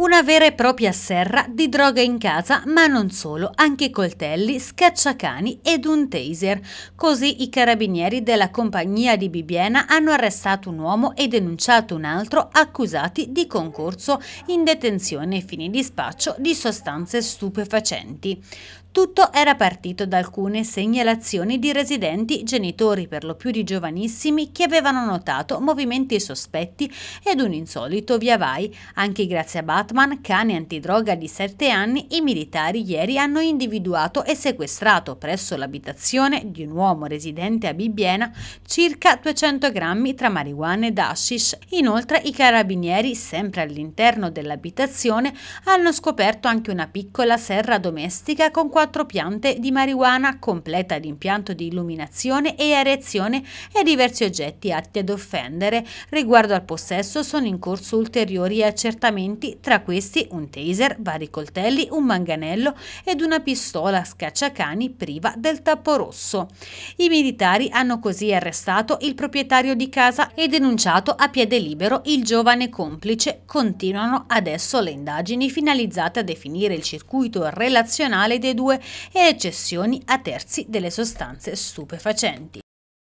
Una vera e propria serra di droga in casa, ma non solo, anche coltelli, scacciacani ed un taser. Così i carabinieri della compagnia di Bibiena hanno arrestato un uomo e denunciato un altro accusati di concorso in detenzione e fini di spaccio di sostanze stupefacenti. Tutto era partito da alcune segnalazioni di residenti, genitori per lo più di giovanissimi, che avevano notato movimenti sospetti ed un insolito via vai, anche grazie a Bat Batman, cane antidroga di 7 anni, i militari ieri hanno individuato e sequestrato presso l'abitazione di un uomo residente a Bibbiena circa 200 grammi tra marijuana ed hashish. Inoltre i carabinieri, sempre all'interno dell'abitazione, hanno scoperto anche una piccola serra domestica con quattro piante di marijuana completa di impianto di illuminazione e erezione e diversi oggetti atti ad offendere. Riguardo al possesso sono in corso ulteriori accertamenti tra questi un taser, vari coltelli, un manganello ed una pistola scacciacani priva del tappo rosso. I militari hanno così arrestato il proprietario di casa e denunciato a piede libero il giovane complice. Continuano adesso le indagini finalizzate a definire il circuito relazionale dei due e le cessioni a terzi delle sostanze stupefacenti.